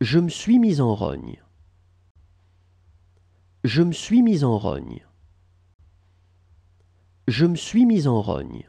Je me suis mis en rogne. Je me suis mis en rogne. Je me suis mis en rogne.